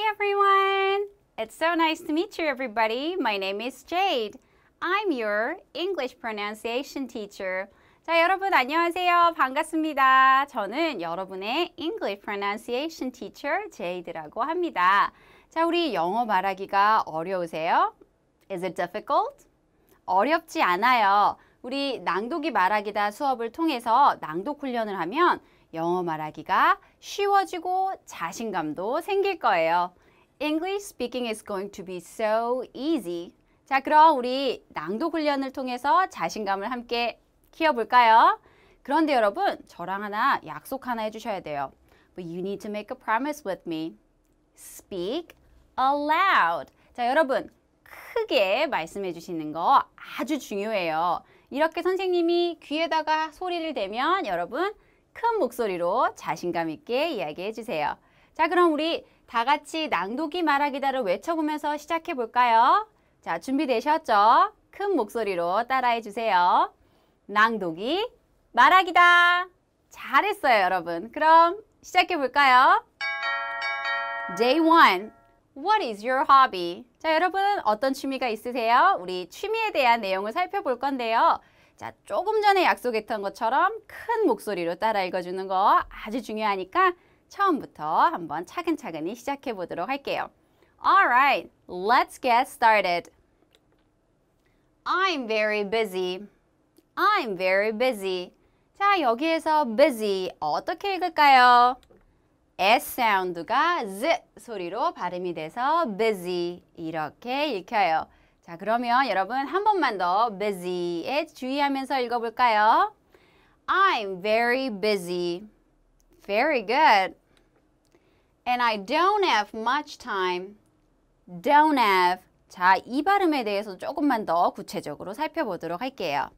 Hi everyone! It's so nice to meet you everybody. My name is Jade. I'm your English pronunciation teacher. 자, 여러분 안녕하세요. 반갑습니다. 저는 여러분의 English pronunciation teacher 제이드라고 합니다. 자, 우리 영어 말하기가 어려우세요? Is it difficult? 어렵지 않아요. 우리 낭독이 말하기다 수업을 통해서 낭독 훈련을 하면 영어 말하기가 쉬워지고 자신감도 생길 거예요. English speaking is going to be so easy. 자, 그럼 우리 낭독 훈련을 통해서 자신감을 함께 키워볼까요? 그런데 여러분, 저랑 하나 약속 하나 해주셔야 돼요. But you need to make a promise with me. Speak aloud. 자, 여러분, 크게 말씀해 주시는 거 아주 중요해요. 이렇게 선생님이 귀에다가 소리를 대면 여러분 큰 목소리로 자신감 있게 이야기해 주세요. 자, 그럼 우리 다 같이 낭독이 말하기다를 외쳐보면서 시작해볼까요? 자, 준비되셨죠? 큰 목소리로 따라해주세요. 낭독이 말하기다. 잘했어요, 여러분. 그럼 시작해볼까요? Day 1. What is your hobby? 자, 여러분 어떤 취미가 있으세요? 우리 취미에 대한 내용을 살펴볼 건데요. 자, 조금 전에 약속했던 것처럼 큰 목소리로 따라 읽어주는 거 아주 중요하니까 처음부터 한번 차근차근히 시작해 보도록 할게요. Alright, let's get started. I'm very busy. I'm very busy. 자, 여기에서 busy 어떻게 읽을까요? S 사운드가 Z 소리로 발음이 돼서 busy 이렇게 읽혀요. 자, 그러면 여러분 한 번만 더 busy에 주의하면서 읽어볼까요? I'm very busy. Very good. And I don't have much time. Don't have. 자, 이 발음에 대해서 조금만 더 구체적으로 살펴보도록 할게요.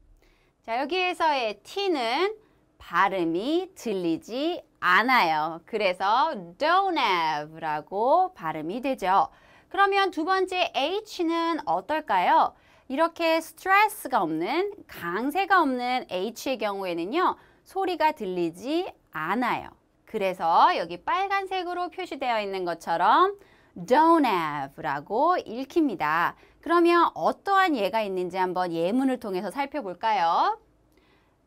자, 여기에서의 t는 발음이 들리지 않아요. 그래서 don't have라고 발음이 되죠. 그러면 두 번째 h는 어떨까요? 이렇게 스트레스가 없는 강세가 없는 h의 경우에는요. 소리가 들리지 않아요. 그래서 여기 빨간색으로 표시되어 있는 것처럼 don't have라고 읽힙니다. 그러면 어떠한 예가 있는지 한번 예문을 통해서 살펴볼까요?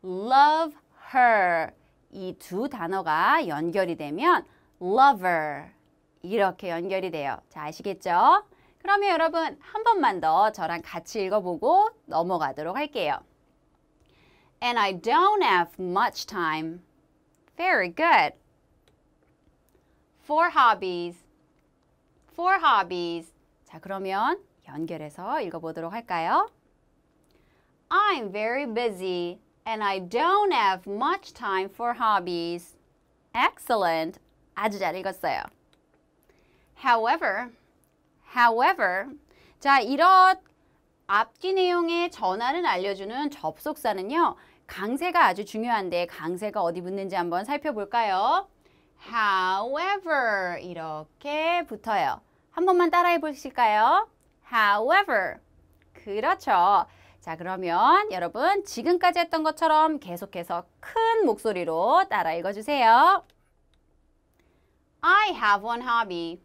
love her 이 두 단어가 연결이 되면 lover 이렇게 연결이 돼요. 자, 아시겠죠? 그러면 여러분 한 번만 더 저랑 같이 읽어보고 넘어가도록 할게요. And I don't have much time. Very good. four hobbies. four hobbies. 자, 그러면 연결해서 읽어보도록 할까요? I'm very busy and I don't have much time for hobbies. Excellent. 아주 잘 읽었어요. However, however, 자, 이런 앞뒤 내용의 전환을 알려주는 접속사는요. 강세가 아주 중요한데 강세가 어디 붙는지 한번 살펴볼까요? however 이렇게 붙어요. 한 번만 따라해 보실까요? however 그렇죠. 자 그러면 여러분 지금까지 했던 것처럼 계속해서 큰 목소리로 따라 읽어주세요. I have one hobby.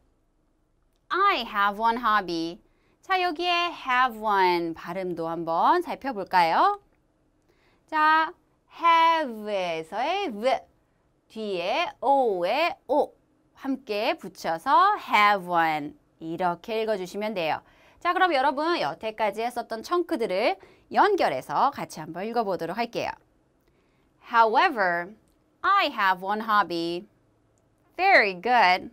I have one hobby. 자 여기에 have one 발음도 한번 살펴볼까요? 자 have에서의 v 뒤에 o에 o 함께 붙여서 have one 이렇게 읽어주시면 돼요. 자 그럼 여러분 여태까지 했었던 청크들을 연결해서 같이 한번 읽어보도록 할게요. However, I have one hobby. Very good.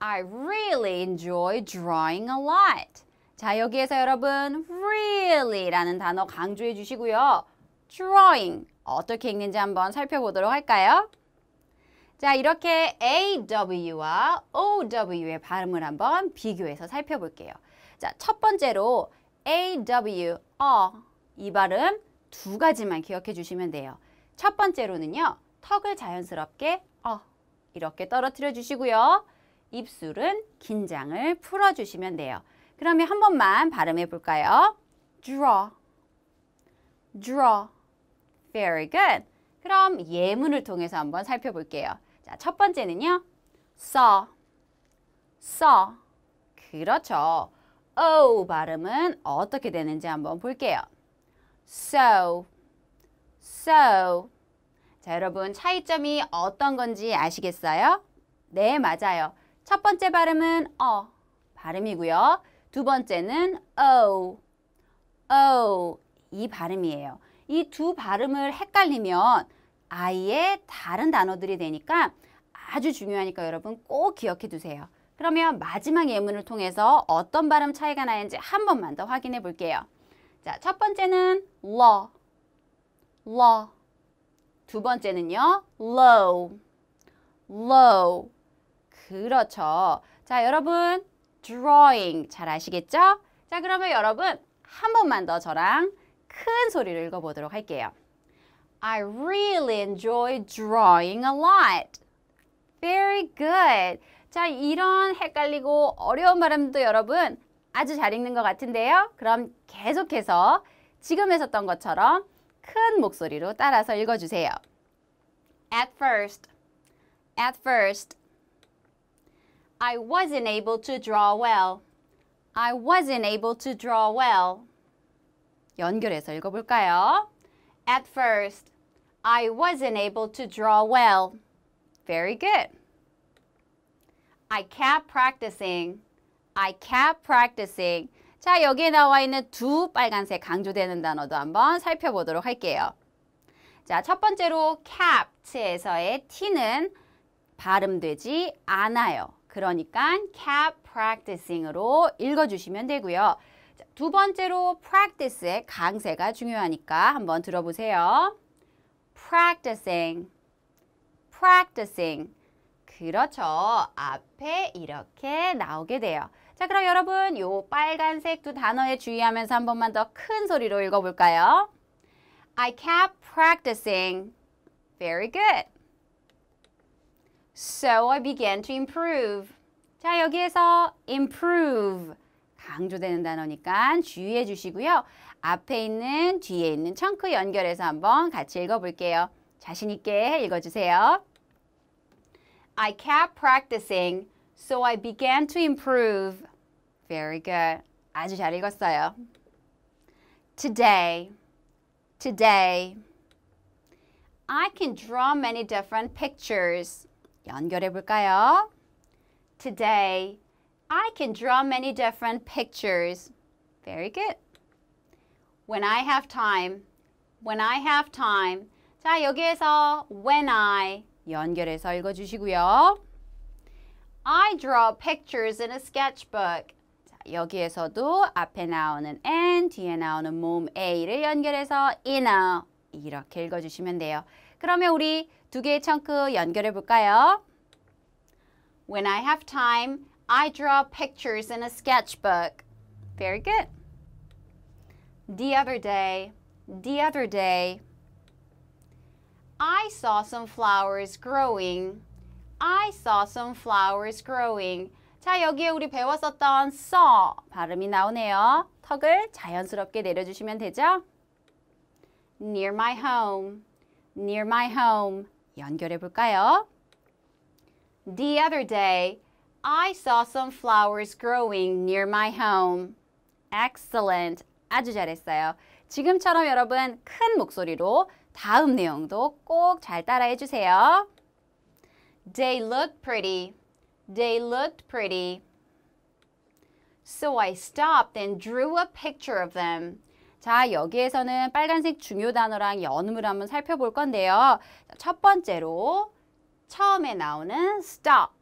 I really enjoy drawing a lot. 자, 여기에서 여러분 really라는 단어 강조해 주시고요. drawing 어, 어떻게 읽는지 한번 살펴보도록 할까요? 자, 이렇게 aw와 ow의 발음을 한번 비교해서 살펴볼게요. 자, 첫 번째로 aw, 어, 이 발음 두 가지만 기억해 주시면 돼요. 첫 번째로는요, 턱을 자연스럽게 어, 이렇게 떨어뜨려 주시고요. 입술은 긴장을 풀어 주시면 돼요. 그러면 한 번만 발음해 볼까요? draw, draw. Very good. 그럼 예문을 통해서 한번 살펴볼게요. 자, 첫 번째는요. saw, saw. 그렇죠. o 발음은 어떻게 되는지 한번 볼게요. so, so. 자, 여러분 차이점이 어떤 건지 아시겠어요? 네, 맞아요. 첫 번째 발음은 어 발음이고요. 두 번째는 o, o 이 발음이에요. 이두 발음을 헷갈리면 아예 다른 단어들이 되니까 아주 중요하니까 여러분 꼭 기억해 두세요. 그러면 마지막 예문을 통해서 어떤 발음 차이가 나는지 한 번만 더 확인해 볼게요. 자, 첫 번째는 law, law. 두 번째는요, low, low. 그렇죠. 자, 여러분, drawing 잘 아시겠죠? 자, 그러면 여러분 한 번만 더 저랑 큰 소리로 읽어보도록 할게요. I really enjoy drawing a lot. Very good. 자, 이런 헷갈리고 어려운 발음도 여러분 아주 잘 읽는 것 같은데요. 그럼 계속해서 지금 했었던 것처럼 큰 목소리로 따라서 읽어주세요. At first, at first, I wasn't able to draw well. I wasn't able to draw well. 연결해서 읽어볼까요? At first, I wasn't able to draw well. Very good. I kept practicing. I kept practicing. 자, 여기에 나와 있는 두 빨간색 강조되는 단어도 한번 살펴보도록 할게요. 자, 첫 번째로 capt에서의 t는 발음되지 않아요. 그러니까 kept practicing으로 읽어주시면 되고요. 두 번째로 practice의 강세가 중요하니까 한번 들어보세요. practicing, practicing. 그렇죠. 앞에 이렇게 나오게 돼요. 자, 그럼 여러분 요 빨간색 두 단어에 주의하면서 한 번만 더 큰 소리로 읽어볼까요? I kept practicing. Very good. So I began to improve. 자, 여기에서 improve. 강조되는 단어니까 주의해 주시고요. 앞에 있는 뒤에 있는 청크 연결해서 한번 같이 읽어볼게요. 자신 있게 읽어주세요. I kept practicing, so I began to improve. Very good. 아주 잘 읽었어요. Today, today. I can draw many different pictures. 연결해 볼까요? Today, I can draw many different pictures. Very good. When I have time. When I have time. 자, 여기에서 when I 연결해서 읽어주시고요. I draw pictures in a sketchbook. 자, 여기에서도 앞에 나오는 and, 뒤에 나오는 몸 a를 연결해서 in a 이렇게 읽어주시면 돼요. 그러면 우리 두 개의 청크 연결해 볼까요? When I have time, I draw pictures in a sketchbook. Very good. The other day, the other day, I saw some flowers growing. I saw some flowers growing. 자, 여기에 우리 배웠었던 saw 발음이 나오네요. 턱을 자연스럽게 내려주시면 되죠? Near my home, near my home. 연결해 볼까요? The other day, I saw some flowers growing near my home. Excellent. 아주 잘했어요. 지금처럼 여러분 큰 목소리로 다음 내용도 꼭 잘 따라해 주세요. They looked pretty. They looked pretty. So I stopped and drew a picture of them. 자, 여기에서는 빨간색 중요 단어랑 연음을 한번 살펴볼 건데요. 첫 번째로 처음에 나오는 stop.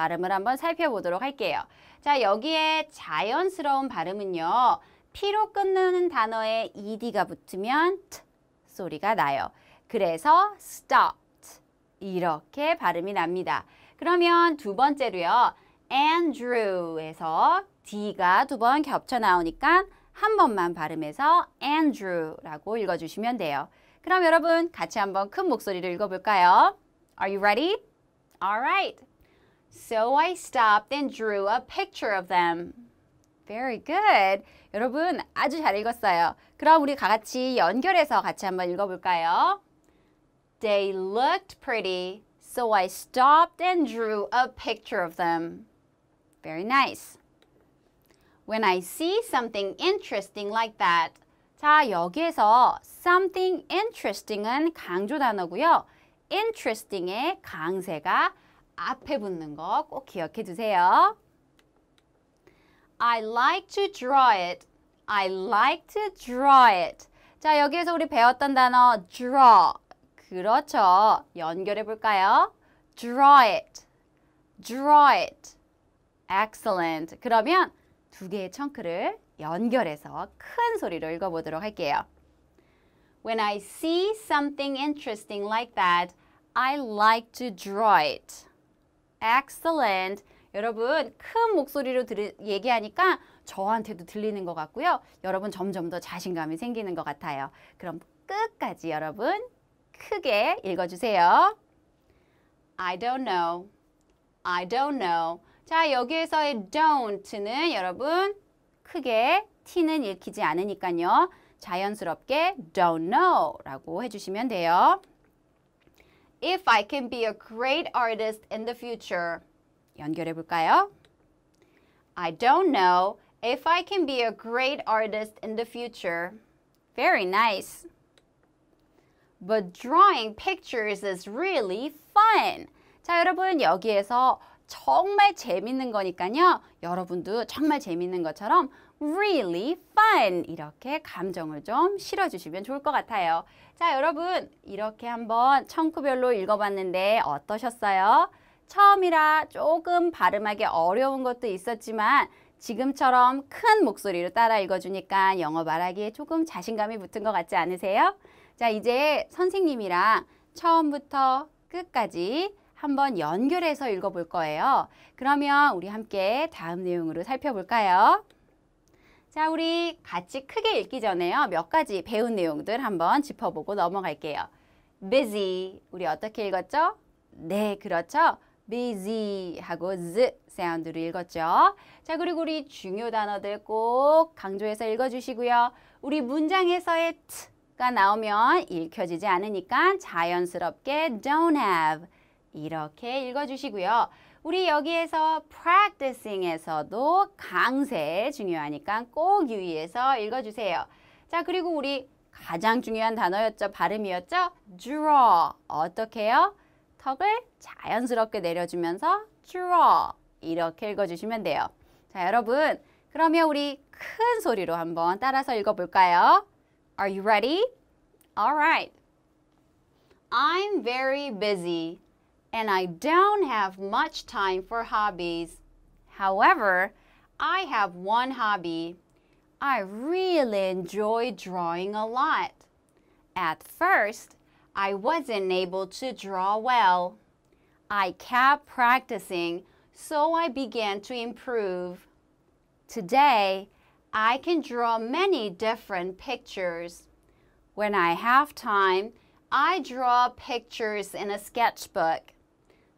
발음을 한번 살펴보도록 할게요. 자, 여기에 자연스러운 발음은요. 피로 끝나는 단어에 ed가 붙으면 t 소리가 나요. 그래서 stopped 이렇게 발음이 납니다. 그러면 두 번째로요. Andrew에서 D가 두 번 겹쳐 나오니까 한 번만 발음해서 Andrew라고 읽어주시면 돼요. 그럼 여러분 같이 한번 큰목소리를 읽어볼까요? Are you ready? Alright. So I stopped and drew a picture of them. Very good. 여러분 아주 잘 읽었어요. 그럼 우리 다 같이 연결해서 같이 한번 읽어볼까요? They looked pretty, so I stopped and drew a picture of them. Very nice. When I see something interesting like that. 자, 여기에서 something interesting은 강조 단어고요. interesting의 강세가 앞에 붙는 거 꼭 기억해 주세요. I like to draw it. I like to draw it. 자, 여기에서 우리 배웠던 단어 draw. 그렇죠. 연결해 볼까요? draw it. draw it. excellent. 그러면 두 개의 청크를 연결해서 큰 소리로 읽어보도록 할게요. When I see something interesting like that, I like to draw it. excellent. 여러분 큰 목소리로 들, 얘기하니까 저한테도 들리는 것 같고요. 여러분 점점 더 자신감이 생기는 것 같아요. 그럼 끝까지 여러분 크게 읽어주세요. I don't know. I don't know. 자, 여기에서의 don't는 여러분 크게 t는 읽히지 않으니까요. 자연스럽게 don't know라고 해주시면 돼요. if I can be a great artist in the future. 연결해 볼까요? I don't know if I can be a great artist in the future. Very nice. But drawing pictures is really fun. 자, 여러분 여기에서 정말 재밌는 거니까요. 여러분도 정말 재밌는 것처럼 really fun 이렇게 감정을 좀 실어주시면 좋을 것 같아요. 자 여러분 이렇게 한번 청구별로 읽어봤는데 어떠셨어요? 처음이라 조금 발음하기 어려운 것도 있었지만 지금처럼 큰 목소리로 따라 읽어주니까 영어 말하기에 조금 자신감이 붙은 것 같지 않으세요? 자 이제 선생님이랑 처음부터 끝까지 한번 연결해서 읽어볼 거예요. 그러면 우리 함께 다음 내용으로 살펴볼까요? 자, 우리 같이 크게 읽기 전에요. 몇 가지 배운 내용들 한번 짚어보고 넘어갈게요. busy. 우리 어떻게 읽었죠? 네, 그렇죠. busy 하고 z 사운드로 읽었죠. 자, 그리고 우리 중요 단어들 꼭 강조해서 읽어주시고요. 우리 문장에서의 t가 나오면 읽혀지지 않으니까 자연스럽게 don't have 이렇게 읽어주시고요. 우리 여기에서 practicing에서도 강세 중요하니까 꼭 유의해서 읽어주세요. 자, 그리고 우리 가장 중요한 단어였죠. 발음이었죠. draw. 어떻게요? 턱을 자연스럽게 내려주면서 draw. 이렇게 읽어주시면 돼요. 자, 여러분. 그러면 우리 큰 소리로 한번 따라서 읽어볼까요? Are you ready? Alright. I'm very busy. and I don't have much time for hobbies. However, I have one hobby. I really enjoy drawing a lot. At first, I wasn't able to draw well. I kept practicing, so I began to improve. Today, I can draw many different pictures. When I have time, I draw pictures in a sketchbook.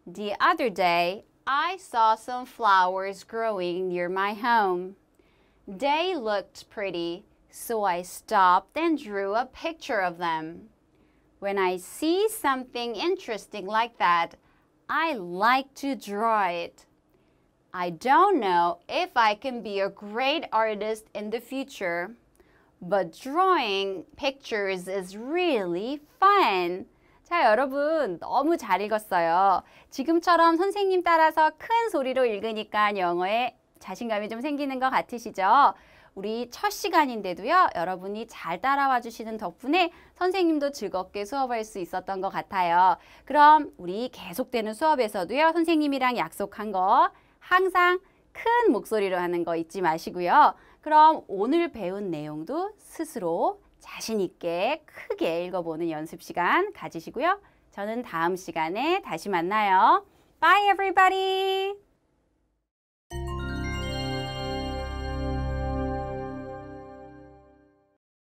The other day, I saw some flowers growing near my home. They looked pretty, so I stopped and drew a picture of them. When I see something interesting like that, I like to draw it. I don't know if I can be a great artist in the future, but drawing pictures is really fun. 자, 여러분 너무 잘 읽었어요. 지금처럼 선생님 따라서 큰 소리로 읽으니까 영어에 자신감이 좀 생기는 것 같으시죠? 우리 첫 시간인데도요. 여러분이 잘 따라와 주시는 덕분에 선생님도 즐겁게 수업할 수 있었던 것 같아요. 그럼 우리 계속되는 수업에서도요. 선생님이랑 약속한 거 항상 큰 목소리로 하는 거 잊지 마시고요. 그럼 오늘 배운 내용도 스스로 자신 있게 크게 읽어보는 연습 시간 가지시고요. 저는 다음 시간에 다시 만나요. Bye everybody!